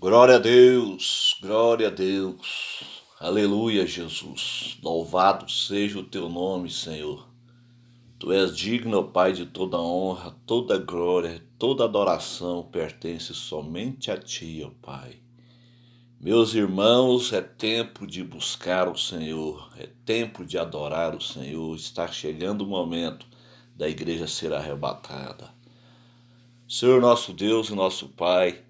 Glória a Deus, glória a Deus. Aleluia, Jesus. Louvado seja o teu nome, Senhor. Tu és digno, Pai, de toda honra, toda glória, toda adoração pertence somente a ti, ó Pai. Meus irmãos, é tempo de buscar o Senhor, é tempo de adorar o Senhor. Está chegando o momento da igreja ser arrebatada. Senhor nosso Deus e nosso Pai,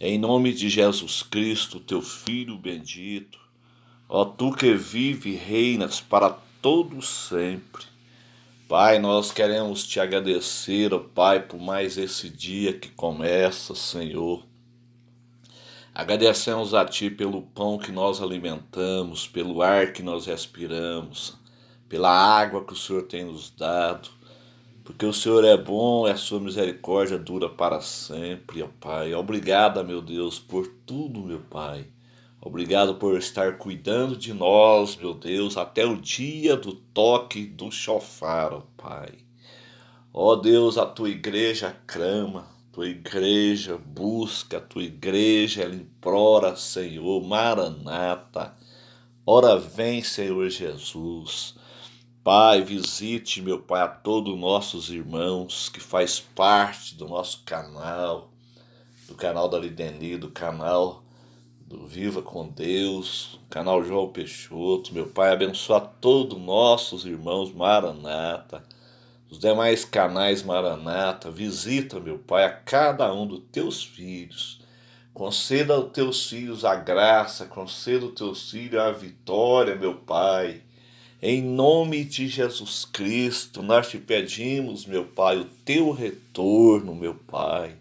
em nome de Jesus Cristo, teu Filho bendito, ó tu que vive e reinas para todo sempre. Pai, nós queremos te agradecer, ó Pai, por mais esse dia que começa, Senhor. Agradecemos a Ti pelo pão que nós alimentamos, pelo ar que nós respiramos, pela água que o Senhor tem nos dado, porque o Senhor é bom e a sua misericórdia dura para sempre, ó Pai. Obrigada, meu Deus, por tudo, meu Pai. Obrigado por estar cuidando de nós, meu Deus, até o dia do toque do chofar, ó Pai. Ó Deus, a tua igreja clama, tua igreja busca, tua igreja ela implora, Senhor, Maranata. Ora vem, Senhor Jesus. Pai, visite, meu Pai, a todos os nossos irmãos que faz parte do nosso canal, do canal da Lideni, do canal do Viva com Deus, canal João Peixoto. Meu Pai, abençoa todos os nossos irmãos Maranata, os demais canais Maranata. Visita, meu Pai, a cada um dos teus filhos. Conceda aos teus filhos a graça, conceda aos teus filhos a vitória, meu Pai. Em nome de Jesus Cristo, nós te pedimos, meu Pai, o teu retorno, meu Pai.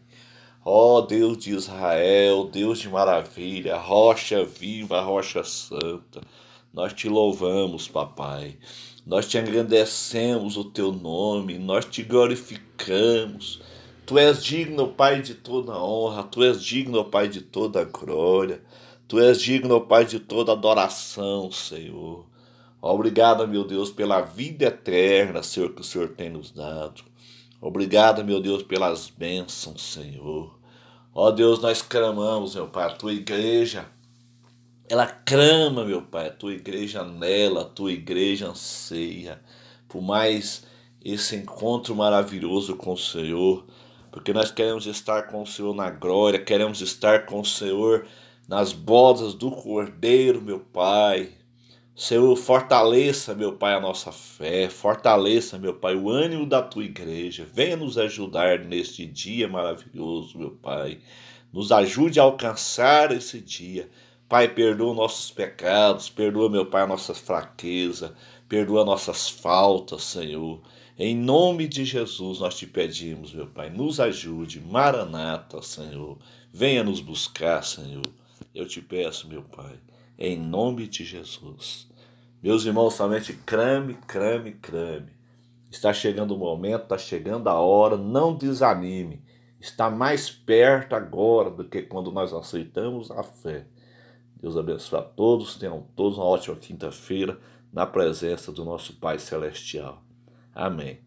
Ó oh, Deus de Israel, Deus de maravilha, rocha viva, rocha santa, nós te louvamos, papai. Nós te agradecemos o teu nome, nós te glorificamos. Tu és digno, Pai, de toda honra, tu és digno, Pai, de toda glória, tu és digno, Pai, de toda adoração, Senhor. Obrigado, meu Deus, pela vida eterna, Senhor, que o Senhor tem nos dado. Obrigado, meu Deus, pelas bênçãos, Senhor. Ó Deus, nós clamamos, meu Pai, a tua igreja. Ela clama, meu Pai, a tua igreja nela, a tua igreja anseia. Por mais esse encontro maravilhoso com o Senhor, porque nós queremos estar com o Senhor na glória, queremos estar com o Senhor nas bodas do Cordeiro, meu Pai. Senhor, fortaleça, meu Pai, a nossa fé, fortaleça, meu Pai, o ânimo da tua igreja. Venha nos ajudar neste dia maravilhoso, meu Pai. Nos ajude a alcançar esse dia. Pai, perdoa nossos pecados, perdoa, meu Pai, a nossa fraqueza, perdoa nossas faltas, Senhor. Em nome de Jesus nós te pedimos, meu Pai, nos ajude, Maranata, Senhor. Venha nos buscar, Senhor. Eu te peço, meu Pai em nome de Jesus. Meus irmãos, somente crame, crame, crame. Está chegando o momento, está chegando a hora, não desanime. Está mais perto agora do que quando nós aceitamos a fé. Deus abençoe a todos, tenham todos uma ótima quinta-feira na presença do nosso Pai Celestial. Amém.